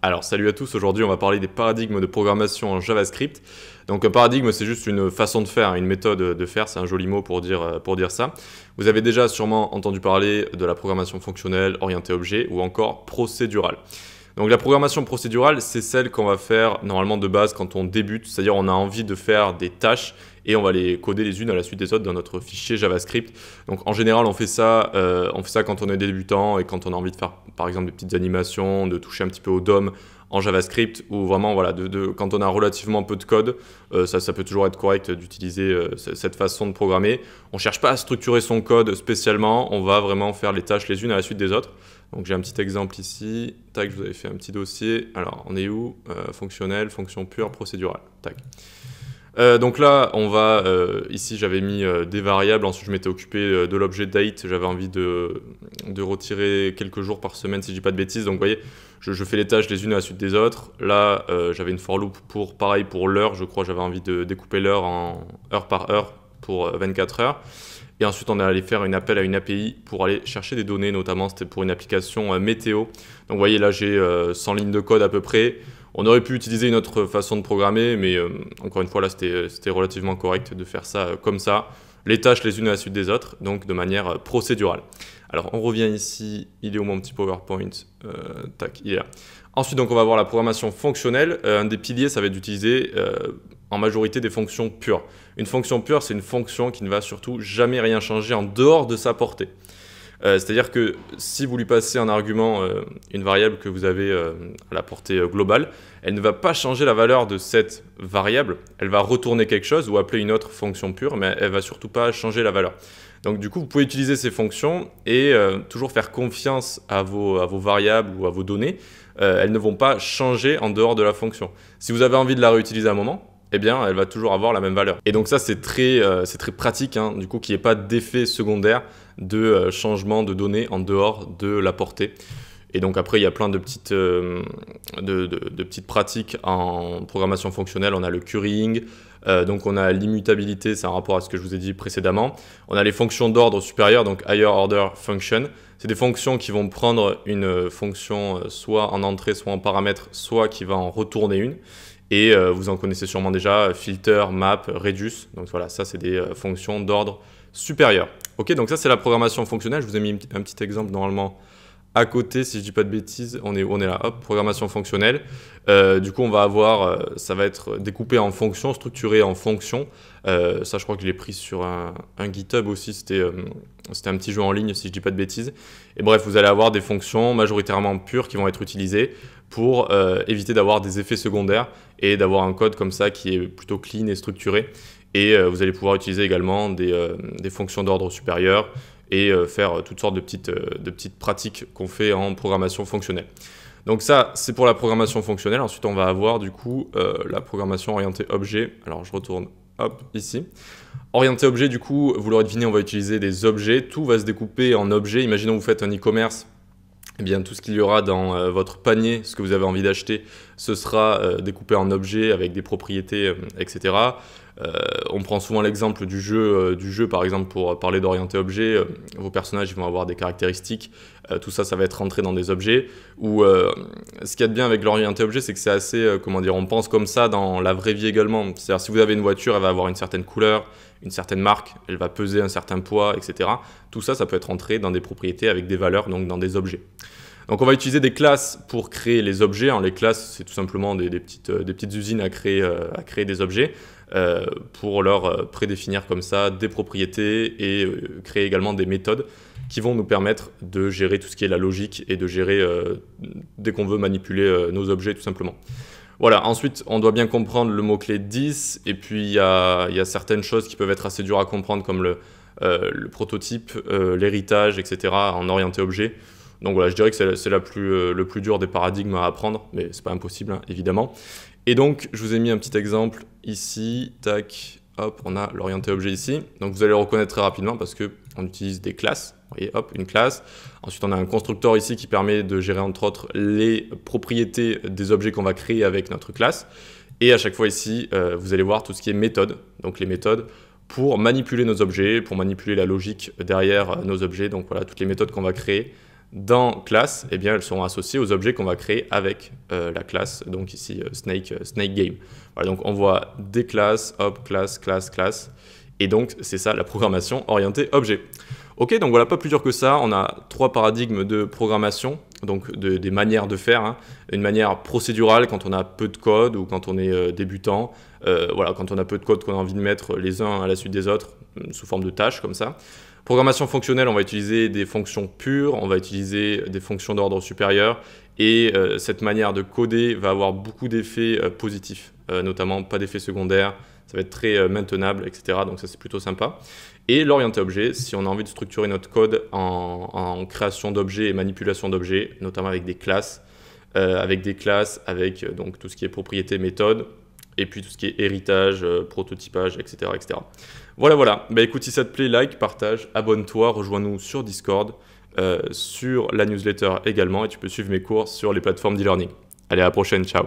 Alors salut à tous, aujourd'hui on va parler des paradigmes de programmation en JavaScript. Donc un paradigme c'est juste une façon de faire, une méthode de faire, c'est un joli mot pour dire, ça. Vous avez déjà sûrement entendu parler de la programmation fonctionnelle, orientée objet ou encore procédurale. Donc la programmation procédurale, c'est celle qu'on va faire normalement de base quand on débute, c'est-à-dire on a envie de faire des tâches et on va les coder les unes à la suite des autres dans notre fichier JavaScript. Donc en général, on fait ça, euh, on fait ça quand on est débutant et quand on a envie de faire par exemple des petites animations, de toucher un petit peu au DOM en JavaScript ou vraiment voilà, quand on a relativement peu de code, euh, ça, peut toujours être correct d'utiliser euh, cette façon de programmer. On ne cherche pas à structurer son code spécialement, on va vraiment faire les tâches les unes à la suite des autres. Donc j'ai un petit exemple ici, tac, je vous avais fait un petit dossier. Alors on est où euh, Fonctionnel, fonction pure, procédurale, tac. Euh, donc là, on va, euh, ici j'avais mis des variables, ensuite je m'étais occupé de l'objet date, j'avais envie de, de, retirer quelques jours par semaine si je dis pas de bêtises, donc vous voyez, je, je, fais les tâches les unes à la suite des autres. Là, j'avais une for loop pour, pareil, pour l'heure, je crois, j'avais envie de découper l'heure en heure par heure, pour 24 euh, heures. Et ensuite, on est allé faire un appel à une API pour aller chercher des données, notamment c'était pour une application euh, météo. Donc vous voyez, là j'ai 100 euh, lignes de code à peu près. On aurait pu utiliser une autre façon de programmer, mais encore une fois, là c'était relativement correct de faire ça comme ça. Les tâches les unes à la suite des autres, donc de manière procédurale. Alors on revient ici, il est où mon petit PowerPoint Tac, il est Ensuite, donc, on va voir la programmation fonctionnelle. un des piliers, ça va être d'utiliser en majorité des fonctions pures. Une fonction pure, c'est une fonction qui ne va surtout jamais rien changer en dehors de sa portée. Euh, c'est-à-dire que si vous lui passez un argument, euh, une variable que vous avez euh, à la portée globale, elle ne va pas changer la valeur de cette variable, elle va retourner quelque chose ou appeler une autre fonction pure, mais elle va surtout pas changer la valeur. Donc du coup, vous pouvez utiliser ces fonctions et toujours faire confiance à vos, à vos, variables ou à vos données. elles ne vont pas changer en dehors de la fonction. Si vous avez envie de la réutiliser à un moment, eh bien, elle va toujours avoir la même valeur. Et donc ça, c'est très, euh, c'est très pratique, hein, du coup, qu'il n'y ait pas d'effet secondaire de euh, changement de données en dehors de la portée. Et donc après, il y a plein de petites, euh, de, petites pratiques en programmation fonctionnelle. On a le currying, donc on a l'immutabilité, c'est un rapport à ce que je vous ai dit précédemment. On a les fonctions d'ordre supérieur, donc higher order function. C'est des fonctions qui vont prendre une fonction soit en entrée, soit en paramètre, soit qui va en retourner une. Et euh, vous en connaissez sûrement déjà, filter, map, reduce. Donc voilà, ça c'est des euh, fonctions d'ordre supérieur. Ok, donc ça c'est la programmation fonctionnelle. Je vous ai mis un petit exemple normalement à côté, si je dis pas de bêtises, on est, on est là, hop, programmation fonctionnelle. Euh, du coup, on va avoir, ça va être découpé en fonctions, structuré en fonctions. ça, je crois que je l'ai pris sur un, GitHub aussi, c'était c'était un petit jeu en ligne, si je dis pas de bêtises. Et bref, vous allez avoir des fonctions majoritairement pures qui vont être utilisées pour euh, éviter d'avoir des effets secondaires et d'avoir un code comme ça qui est plutôt clean et structuré. Et euh, vous allez pouvoir utiliser également des, euh, fonctions d'ordre supérieur et faire toutes sortes de petites, pratiques qu'on fait en programmation fonctionnelle. Donc ça, c'est pour la programmation fonctionnelle. Ensuite, on va avoir du coup la programmation orientée objet. Alors je retourne ici. Orienté objet, du coup, vous l'aurez deviné, on va utiliser des objets. Tout va se découper en objets. Imaginons vous faites un e-commerce eh bien, tout ce qu'il y aura dans euh, votre panier, ce que vous avez envie d'acheter, ce sera euh, découpé en objets avec des propriétés, euh, etc. Euh, on prend souvent l'exemple du jeu, du jeu, par exemple, pour parler d'orienter objet, vos personnages vont avoir des caractéristiques, tout ça, ça va être rentré dans des objets. Ou ce qu'il y a de bien avec l'orienté objet, c'est que c'est assez, comment dire, on pense comme ça dans la vraie vie également. C'est-à-dire, si vous avez une voiture, elle va avoir une certaine couleur, une certaine marque, elle va peser un certain poids, etc. Tout ça, ça peut être rentré dans des propriétés avec des valeurs, donc dans des objets. Donc on va utiliser des classes pour créer les objets. Hein. les classes, c'est tout simplement des, euh, petites, usines à créer, euh, des objets. Euh, pour leur prédéfinir comme ça des propriétés et créer également des méthodes qui vont nous permettre de gérer tout ce qui est la logique et de gérer dès qu'on veut manipuler nos objets tout simplement. Voilà, ensuite on doit bien comprendre le mot-clé 10 et puis il y, a, certaines choses qui peuvent être assez dures à comprendre comme le prototype, l'héritage, etc. en orienté objet. Donc voilà, je dirais que c'est euh, le plus dur des paradigmes à apprendre, mais c'est pas impossible, hein, évidemment. Et donc, je vous ai mis un petit exemple ici, tac, hop, on a l'orienté objet ici. Donc vous allez le reconnaître très rapidement parce que on utilise des classes. Vous voyez, hop, une classe. Ensuite, on a un constructeur ici qui permet de gérer entre autres les propriétés des objets qu'on va créer avec notre classe. Et à chaque fois ici, euh, vous allez voir tout ce qui est méthode. Donc les méthodes pour manipuler nos objets, pour manipuler la logique derrière euh, nos objets. Donc voilà, toutes les méthodes qu'on va créer dans classe, eh bien, elles seront associées aux objets qu'on va créer avec euh, la classe, donc ici euh, snake, euh, snake Game. Voilà, donc on voit des classes, hop, classe, classe, classe. Et donc c'est ça la programmation orientée objet. Ok, donc voilà, pas plus dur que ça. On a trois paradigmes de programmation, donc des manières de faire. Hein. Une manière procédurale quand on a peu de code ou quand on est débutant. voilà, quand on a peu de code qu'on a envie de mettre les uns à la suite des autres, sous forme de tâches comme ça. Programmation fonctionnelle, on va utiliser des fonctions pures, on va utiliser des fonctions d'ordre supérieur et euh, cette manière de coder va avoir beaucoup d'effets euh, positifs, euh, notamment pas d'effets secondaires, ça va être très maintenable, etc. Donc ça c'est plutôt sympa. Et l'orienté objet, si on a envie de structurer notre code en, en création d'objets et manipulation d'objets, notamment avec des classes, avec des classes, avec donc tout ce qui est propriété, méthode, et puis tout ce qui est héritage, euh, prototypage, etc., etc. Voilà, voilà. Bah, écoute, si ça te plaît, like, partage, abonne-toi, rejoins-nous sur Discord, euh, sur la newsletter également, et tu peux suivre mes cours sur les plateformes d'e-learning. Allez, à la prochaine, ciao